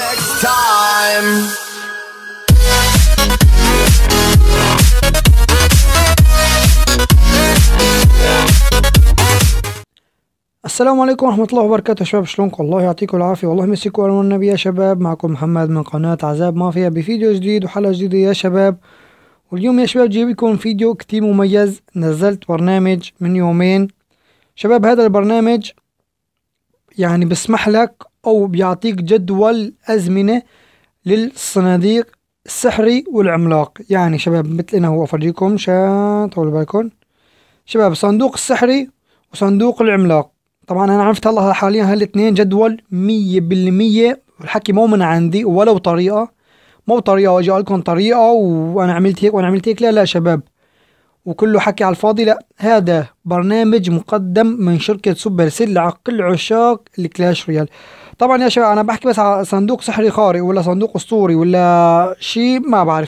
next time السلام عليكم ورحمة الله وبركاته شباب شلونكم الله يعطيكم العافية والله يمسكوا على النبي يا شباب معكم محمد من قناة عذاب مافيا بفيديو جديد وحلقة جديدة يا شباب واليوم يا شباب جايب لكم فيديو كتير مميز نزلت برنامج من يومين شباب هذا البرنامج يعني بسمح لك أو بيعطيك جدول أزمنة للصناديق السحري والعملاق يعني شباب مثل أنا هو أفرجيكم شان طولوا بالكم شباب صندوق السحري وصندوق العملاق طبعا أنا عرفت هلا حاليا هالاثنين جدول مية بالمية والحكي مو من عندي ولو طريقة مو طريقة واجي لكم طريقة وأنا عملت هيك وأنا عملت هيك لا لا شباب وكله حكي على الفاضي لا هذا برنامج مقدم من شركة سوبر سيل لعقل عشاق الكلاش ريال طبعا يا شباب انا بحكي بس على صندوق سحري خارق ولا صندوق اسطوري ولا شيء ما بعرف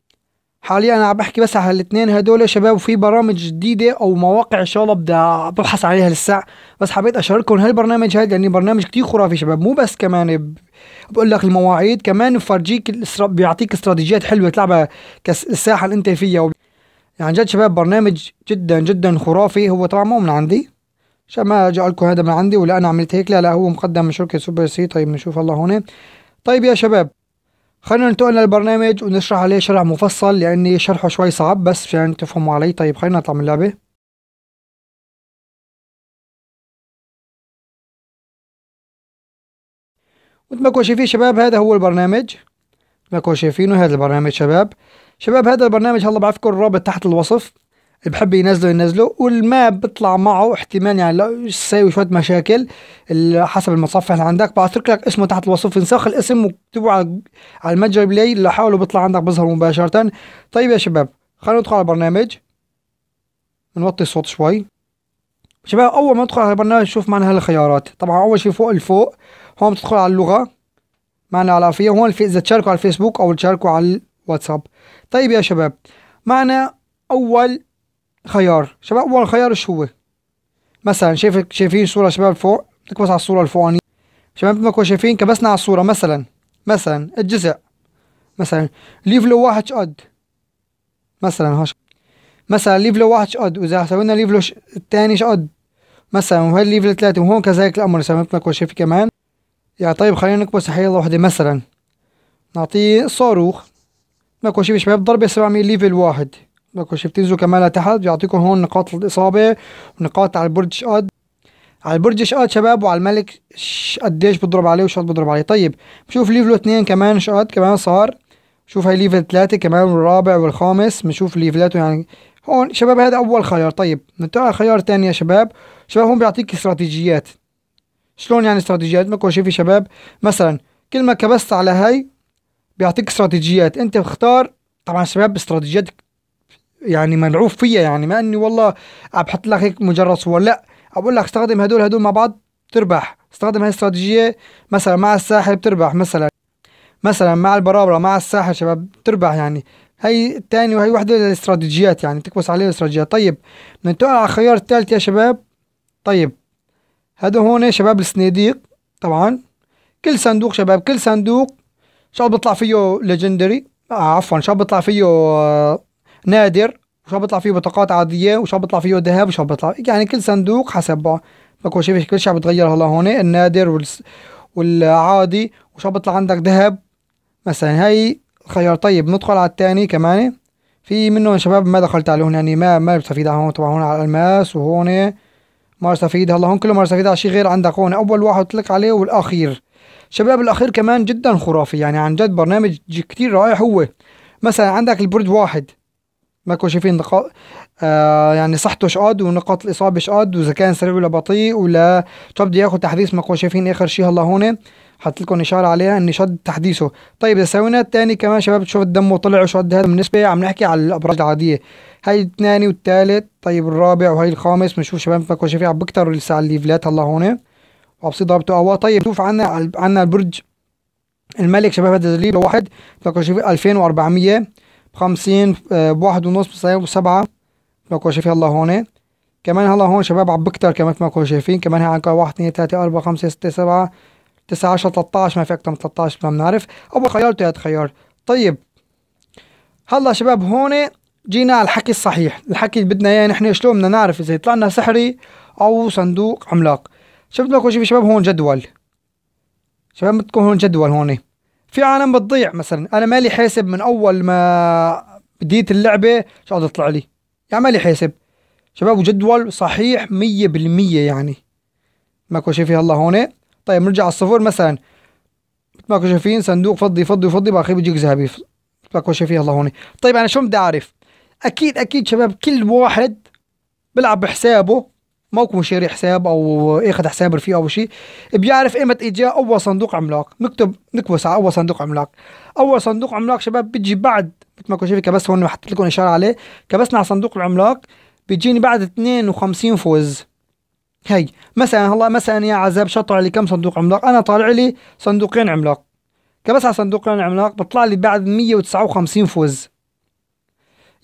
حاليا انا عم بحكي بس على الاثنين هدول يا شباب وفي برامج جديده او مواقع ان شاء الله بدي ببحث عليها لسه بس حبيت اشارككم هالبرنامج هذا لانه برنامج كتير خرافي شباب مو بس كمان بقول لك المواعيد كمان بفرجيك بيعطيك استراتيجيات حلوه تلعبها كالساحه اللي انت فيها يعني جد شباب برنامج جدا جدا خرافي هو طبعا مو من عندي عشان ما اجي لكم هذا من عندي ولا انا عملت هيك لا لا هو مقدم من شركه سوبر سي طيب بنشوف الله هون طيب يا شباب خلينا ننتقل للبرنامج ونشرح عليه شرح مفصل لاني شرحه شوي صعب بس عشان تفهموا علي طيب خلينا نطلع من اللعبه مثل ما كنتوا شايفين شباب هذا هو البرنامج مثل ما كنتوا شايفينه هذا البرنامج شباب شباب هذا البرنامج هلا بعرفكم الرابط تحت الوصف بحب ينزله ينزله والما بيطلع معه احتمال يعني يساوي شويه مشاكل حسب المتصفح اللي عندك بترك لك اسمه تحت الوصف انسخ الاسم واكتبه على على المتجر بلاي اللي حاولوا بيطلع عندك بيظهر مباشره طيب يا شباب خلينا ندخل على البرنامج نوطي الصوت شوي شباب اول ما ندخل على البرنامج نشوف معنا هالخيارات طبعا اول شيء فوق الفوق هون بتدخل على اللغه معنا فيها هون في اذا تشاركوا على الفيسبوك او تشاركوا على الواتساب طيب يا شباب معنا اول خيار شباب اول خيار ايش هو مثلا شايف شايفين صوره شباب فوق نكبس على الصوره الفوقانيه شباب ما شايفين كبسنا على الصوره مثلا مثلا الجزء مثلا ليفل واحد قد مثلا هاش مثلا ليفل واحد قد واذا سوينا ليفل الثاني قد مثلا وهي ليفل ثلاثة وهون كذلك الامر ما لك شايف كمان يعني طيب خلينا نكبس حيله واحده مثلا نعطيه صاروخ لك شايف شباب ضربه 700 ليفل واحد لو شفتيزو كمان لتحت بيعطيكم هون نقاط الإصابة ونقاط على البرج شقد على البرج شقد شباب وعلى الملك قديش بضرب عليه وشقد بضرب عليه طيب بشوف ليفلو اثنين كمان شقد كمان صار شوف هاي ليفل ثلاثة كمان والرابع والخامس بنشوف ليفلاته يعني هون شباب هذا أول خيار طيب ننتقل خيار ثاني يا شباب شباب هون بيعطيك استراتيجيات شلون يعني استراتيجيات ما شايف يا شباب مثلا كل ما كبست على هاي بيعطيك استراتيجيات انت بختار طبعا شباب استراتيجيات يعني ملعوب فيا يعني ما اني والله بحط لك هيك مجرد صور لا اقول لك استخدم هدول هدول مع بعض تربح استخدم هاي الاستراتيجيه مثلا مع الساحل بتربح مثلا مثلا مع البرابره مع الساحل شباب بتربح يعني هي الثانيه وهي وحده من الاستراتيجيات يعني تكبس عليها الاستراتيجيات طيب ننتقل على الخيار الثالث يا شباب طيب هدول هون شباب الصناديق طبعا كل صندوق شباب كل صندوق ان شاء الله بيطلع فيه ليجندري آه عفوا ان شاء الله بيطلع فيه آه، نادر وشو بيطلع فيه بطاقات عاديه وشو بيطلع فيه ذهب وشو بيطلع يعني كل صندوق حسب بعض ماكو شيء كل شيء عم بتغير هلا هون النادر والس... والعادي وشو بيطلع عندك ذهب مثلا هاي خيار طيب ندخل على الثاني كمان في منهم شباب ما دخلت عليه هون يعني ما ما بستفيد هون طبعا هون على الالماس وهون ما استفيد هلا هون كله ما استفيد على شيء غير عندك هون اول واحد طلق عليه والاخير شباب الاخير كمان جدا خرافي يعني عن جد برنامج كتير رائع هو مثلا عندك البرج واحد ماكو شايفين نقاط آه يعني صحته شقاد ونقاط الاصابه شقاد واذا كان سريع ولا بطيء ولا طب بده ياخذ تحديث ماكو شايفين اخر شيء هلا هون حط لكم اشاره عليها اني شد تحديثه طيب اذا سوينا الثاني كمان شباب تشوف الدم وطلع وشد هذا بالنسبه عم نحكي على الابراج العاديه هاي الثاني والثالث طيب الرابع وهي الخامس بنشوف شباب ماكو شايفين عم بكتروا لسه على الليفلات هلا هون وعم بصير ضربته قوى طيب شوف عنا عنا البرج الملك شباب هذا الليفل واحد كنا شايفين 2400 خمسين آه، بواحد ونص بصير سبعة ما كنا شايفين يلا هون كمان هلا هون شباب عم بكتر كمان ما كنا شايفين كمان هي عندك واحد اثنين ثلاثة أربعة خمسة ستة سبعة تسعة عشرة تلتاش ما في أكثر من تلتاش ما بنعرف أول خيار تلات خيار طيب هلا شباب هون جينا على الحكي الصحيح الحكي اللي بدنا اياه نحن شلون بدنا نعرف اذا يطلع لنا سحري او صندوق عملاق شفت لكم شباب هون جدول شباب بدكم هون جدول هون في عالم بتضيع مثلا انا مالي حاسب من اول ما بديت اللعبه شو قاعد يطلع لي يعني مالي حاسب شباب وجدول صحيح 100% يعني ماكو شيء فيها الله هون طيب نرجع على الصفر مثلا مثل ماكو شايفين صندوق فضي فضي فضي باخي بيجيك ذهبي ماكو فيها الله هون طيب انا شو بدي اعرف اكيد اكيد شباب كل واحد بلعب بحسابه موكو شاري حساب او اخذ حساب رفيق او شيء بيعرف ايمت اجا اول صندوق عملاق نكتب نكبس على اول صندوق عملاق اول صندوق عملاق شباب بيجي بعد مثل ما كنت شايف كبس هون حطيت لكم اشاره عليه كبسنا على صندوق العملاق بيجيني بعد 52 فوز هي مثلا هلا مثلا يا عذاب طلع لي كم صندوق عملاق انا طالع لي صندوقين عملاق كبس على صندوقين عملاق بطلع لي بعد 159 فوز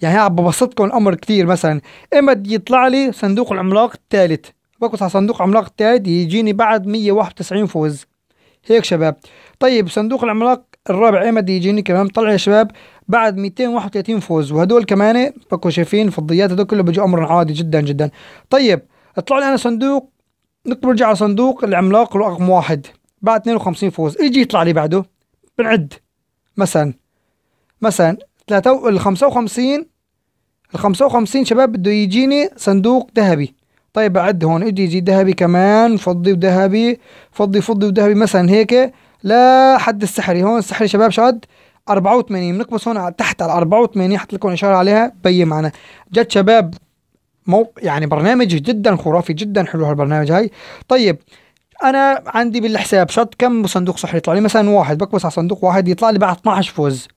يعني ببسطكم الامر كثير مثلا اما يطلع لي صندوق العملاق الثالث بقص على صندوق العملاق الثالث يجيني بعد 191 فوز هيك شباب طيب صندوق العملاق الرابع اما يجيني كمان طلع يا شباب بعد 231 فوز وهدول كمان بقوا شايفين فضيات هدول كله بيجي امر عادي جدا جدا طيب اطلع لي انا صندوق نكبر برجع على صندوق العملاق رقم واحد بعد 52 فوز يجي يطلع لي بعده بنعد مثلا مثلا 53 55 ال 55 شباب بده يجيني صندوق ذهبي طيب بعد هون اجي يجي ذهبي كمان فضي وذهبي فضي فضي وذهبي مثلا هيك لا حد السحري هون السحري شباب شاد 84 بنكبس هون تحت على 84 حط لكم اشاره عليها بين معنا جد شباب مو يعني برنامج جدا خرافي جدا حلو هالبرنامج هاي طيب انا عندي بالحساب شط كم صندوق سحري يطلع لي مثلا واحد بكبس على صندوق واحد يطلع لي بعد 12 فوز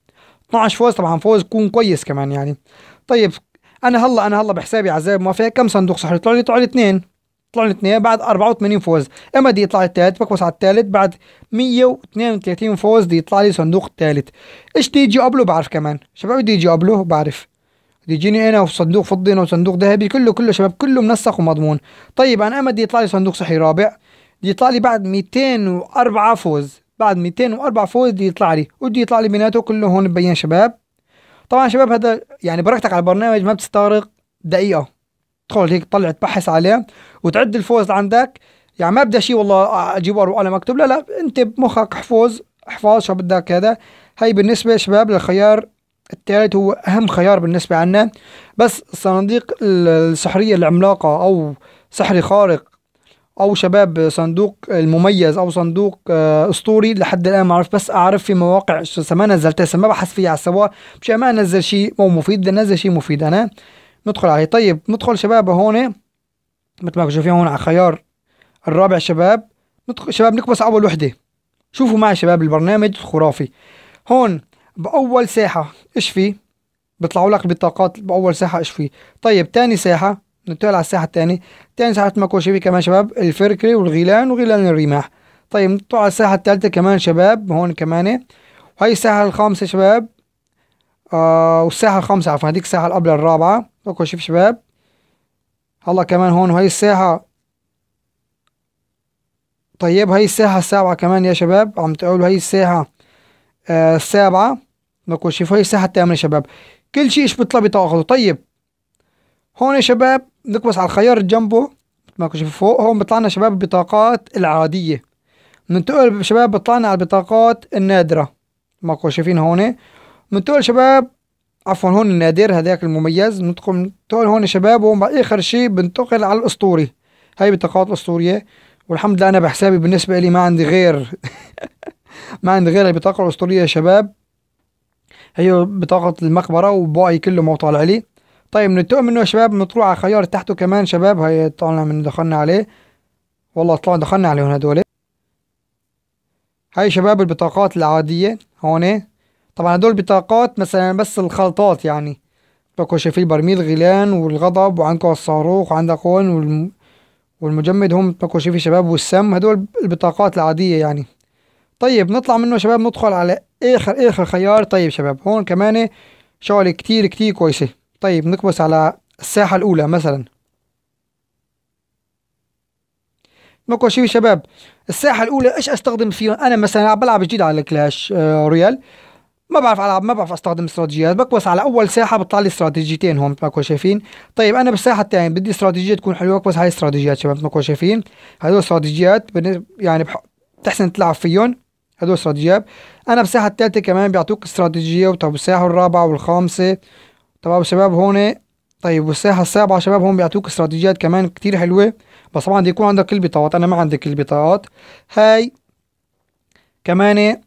12 فوز طبعا فوز يكون كويس كمان يعني طيب انا هلا انا هلا بحسابي عزاب موافق كم صندوق صحي يطلع لي يطلع لي اثنين يطلع لي اثنين بعد 84 فوز اما بدي يطلع الثالث بكبس على الثالث بعد 132 فوز بدي يطلع لي صندوق الثالث ايش بدي يجي قبله بعرف كمان شباب بدي يجي قبله بعرف بدي يجيني انا وصندوق فضي انا وصندوق ذهبي كله كله شباب كله منسق ومضمون طيب انا اما بدي يطلع لي صندوق صحي رابع بدي يطلع لي بعد 204 فوز بعد 204 فوز دي يطلع لي ودي يطلع لي بيناته كله هون مبين شباب طبعا شباب هذا يعني بركتك على البرنامج ما بتستغرق دقيقه تدخل هيك تطلع تبحث عليه وتعد الفوز عندك يعني ما بدي شيء والله اجيب ورقه وقلم اكتب لا لا انت بمخك احفظ احفظ شو بدك هذا هي بالنسبه شباب للخيار الثالث هو اهم خيار بالنسبه عنا بس الصناديق السحريه العملاقه او سحري خارق او شباب صندوق المميز او صندوق آه، اسطوري لحد الان ما اعرف بس اعرف في مواقع ما نزلتها ما بحث فيها على السوا مشان يعني ما انزل شيء مو مفيد بدي انزل شيء مفيد انا ندخل عليه طيب ندخل شباب هون مثل ما شايفين هون على خيار الرابع شباب ندخل شباب نكبس اول وحده شوفوا معي شباب البرنامج خرافي هون باول ساحه ايش في بيطلعوا لك البطاقات باول ساحه ايش في طيب تاني ساحه ننتقل على الساحه الثانية تاني ساحه ماكو شبي كمان شباب الفركري والغيلان وغيلان الرماح طيب نطلع على الساحه الثالثه كمان شباب هون كمان وهي الساحه الخامسه شباب آه والساحه الخامسه عفوا هذيك الساحه قبل الرابعه ماكو شوف شباب هلا كمان هون وهي الساحه طيب هي الساحه السابعه كمان يا شباب عم تقولوا هي الساحه آه السابعه ماكو شوف هي الساحه الثامنه شباب كل شيء ايش بتطلبي بطاقته طيب هون يا شباب نكبس على الخيار جنبه ما فوق هون بيطلع لنا شباب البطاقات العادية ننتقل شباب بيطلع لنا على البطاقات النادرة ما كنت شايفين هون ننتقل شباب عفوا هون النادر هذاك المميز ننتقل هون شباب وهون بعد اخر شيء بنتقل على الاسطوري هاي بطاقات الاسطورية والحمد لله انا بحسابي بالنسبة لي ما عندي غير ما عندي غير البطاقة الاسطورية يا شباب هي بطاقة المقبرة وباقي كله ما طالع لي طيب نتوقع منه شباب على خيار تحته كمان شباب هي طلعنا من دخلنا عليه والله طلعنا دخلنا عليهم هدول هاي شباب البطاقات العادية هون طبعا هدول بطاقات مثلا بس الخلطات يعني بكون شايفين برميل غيلان والغضب وعندكم الصاروخ وعندك هون والم... والمجمد هم بكون شايفين شباب والسم هدول البطاقات العادية يعني طيب نطلع منه شباب ندخل على اخر اخر خيار طيب شباب هون كمان شغلة كتير كتير كويسة طيب نكبس على الساحة الأولى مثلا ماكو شيء شباب الساحة الأولى إيش أستخدم فيها أنا مثلا بلعب جديد على الكلاش آه، ريال ما بعرف العب ما بعرف استخدم استراتيجيات بكبس على اول ساحه بيطلع لي استراتيجيتين هون ما شايفين طيب انا بالساحه الثانيه بدي استراتيجيه تكون حلوه بكبس هاي استراتيجيات شباب ما شايفين هدول استراتيجيات يعني بح... بتحسن تلعب فيهم هدول استراتيجيات انا بالساحه الثالثه كمان بيعطوك استراتيجيه وطب الساحه الرابعه والخامسه طبعا شباب هون طيب والساحة السابعة شباب هون بيعطوك استراتيجيات كمان كتير حلوة بس طبعا يكون عندك كل بطاقات أنا ما عندي كل بطاقات هاي كمان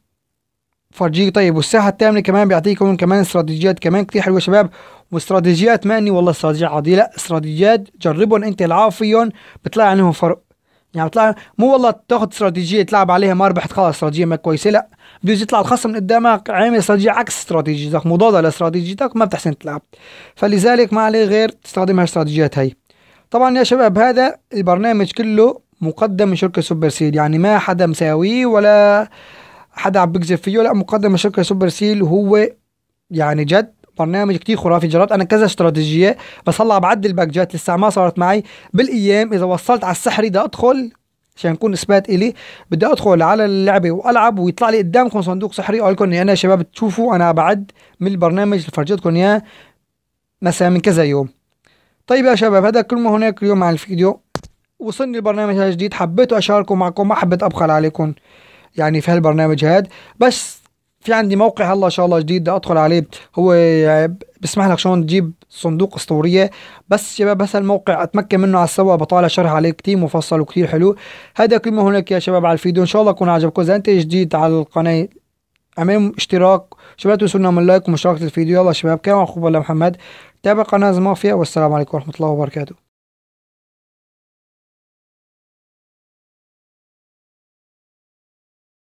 فرجيك طيب والساحة الثامنة كمان بيعطيكم كمان استراتيجيات كمان كتير حلوة شباب واستراتيجيات ما اني والله استراتيجيات عادية لا استراتيجيات جربهم انت العب فيهم بتلاقي عنهم فرق يعني بتطلع مو والله تاخد استراتيجيه تلعب عليها ما ربحت خلاص استراتيجيه ما كويسه لا بده يطلع الخصم من قدامك عامل استراتيجيه عكس استراتيجيتك مضاده لاستراتيجيتك ما بتحسن تلعب فلذلك ما عليه غير تستخدم هالاستراتيجيات هي طبعا يا شباب هذا البرنامج كله مقدم من شركه سوبر سيل يعني ما حدا مساويه ولا حدا عم بيكذب فيه لا مقدم من شركه سوبر سيل وهو يعني جد برنامج كتير خرافي جربت انا كذا استراتيجيه بس هلا بعدل باكجات لسه ما صارت معي بالايام اذا وصلت على السحري بدي ادخل عشان يكون اثبات الي بدي ادخل على اللعبه والعب ويطلع لي قدامكم صندوق سحري اقول لكم انا شباب تشوفوا انا بعد من البرنامج اللي فرجيتكم اياه مثلا من كذا يوم طيب يا شباب هذا كل ما هناك اليوم عن الفيديو وصلني البرنامج هذا جديد حبيت اشاركه معكم ما حبيت ابخل عليكم يعني في هالبرنامج هاد بس في عندي موقع هلا ان شاء الله جديد بدي ادخل عليه هو بسمح لك شلون تجيب صندوق اسطوريه بس شباب بس الموقع اتمكن منه على السوا بطالع شرح عليه كتير مفصل وكتير حلو هذا كل ما هناك يا شباب على الفيديو ان شاء الله يكون عجبكم اذا انت جديد على القناه اعمل اشتراك شباب لا من لايك ومشاركه الفيديو يلا شباب كان اخوكم محمد تابع قناه زمافيا والسلام عليكم ورحمه الله وبركاته